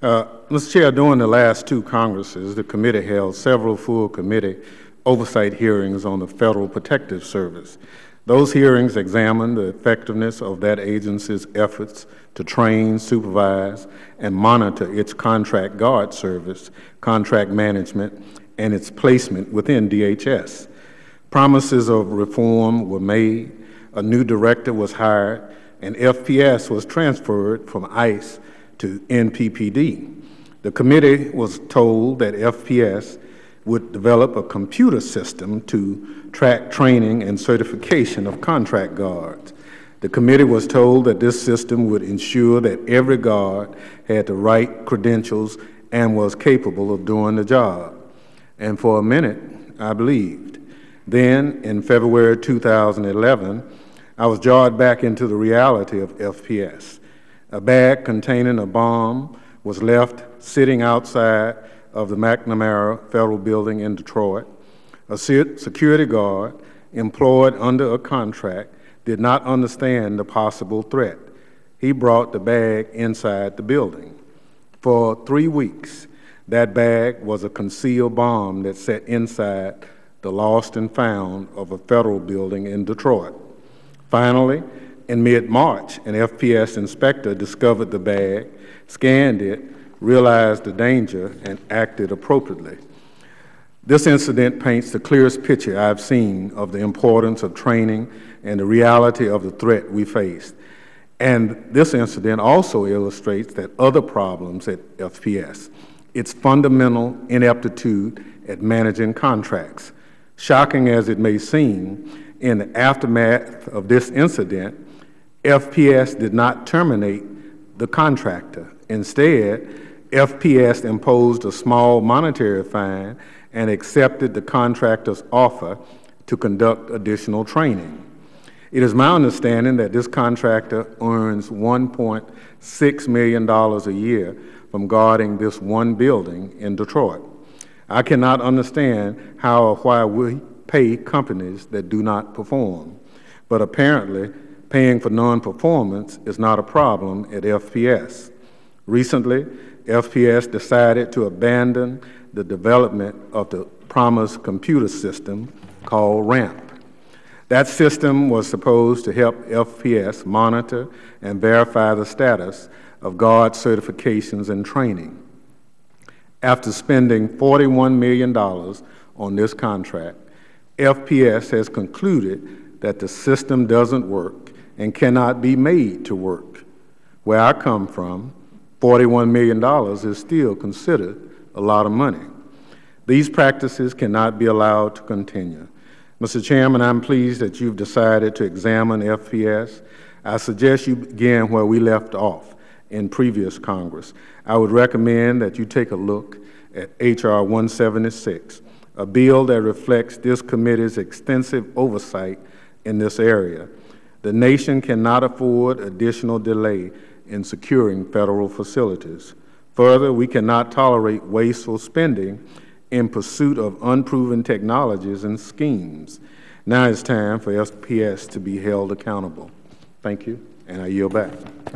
Uh, Mr. Chair, during the last two Congresses, the committee held several full committee oversight hearings on the Federal Protective Service. Those hearings examined the effectiveness of that agency's efforts to train, supervise, and monitor its contract guard service, contract management, and its placement within DHS. Promises of reform were made, a new director was hired, and FPS was transferred from ICE to NPPD. The committee was told that FPS would develop a computer system to track training and certification of contract guards. The committee was told that this system would ensure that every guard had the right credentials and was capable of doing the job. And for a minute, I believed. Then, in February 2011, I was jarred back into the reality of FPS. A bag containing a bomb was left sitting outside of the McNamara Federal Building in Detroit. A security guard employed under a contract did not understand the possible threat. He brought the bag inside the building. For three weeks, that bag was a concealed bomb that sat inside the lost and found of a federal building in Detroit. Finally, in mid March, an FPS inspector discovered the bag, scanned it, realized the danger, and acted appropriately. This incident paints the clearest picture I have seen of the importance of training and the reality of the threat we faced. And this incident also illustrates that other problems at FPS, its fundamental ineptitude at managing contracts. Shocking as it may seem, in the aftermath of this incident, FPS did not terminate the contractor. Instead, FPS imposed a small monetary fine and accepted the contractor's offer to conduct additional training. It is my understanding that this contractor earns $1.6 million a year from guarding this one building in Detroit. I cannot understand how or why we pay companies that do not perform, but apparently paying for non-performance is not a problem at FPS. Recently, FPS decided to abandon the development of the promised computer system called RAMP. That system was supposed to help FPS monitor and verify the status of guard certifications and training. After spending $41 million on this contract, FPS has concluded that the system doesn't work and cannot be made to work. Where I come from, $41 million is still considered a lot of money. These practices cannot be allowed to continue. Mr. Chairman, I'm pleased that you've decided to examine FPS. I suggest you begin where we left off in previous Congress. I would recommend that you take a look at H.R. 176, a bill that reflects this committee's extensive oversight in this area. The nation cannot afford additional delay in securing Federal facilities. Further, we cannot tolerate wasteful spending in pursuit of unproven technologies and schemes. Now it is time for SPS to be held accountable. Thank you, and I yield back.